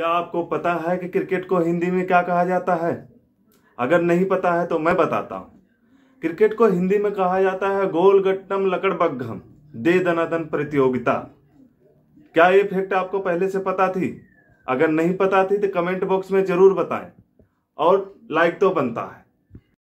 क्या आपको पता है कि क्रिकेट को हिंदी में क्या कहा जाता है अगर नहीं पता है तो मैं बताता हूँ क्रिकेट को हिंदी में कहा जाता है गोल गट्टम लकड़बग्घम दे दनादन प्रतियोगिता क्या ये फैक्ट आपको पहले से पता थी अगर नहीं पता थी तो कमेंट बॉक्स में जरूर बताएं और लाइक तो बनता है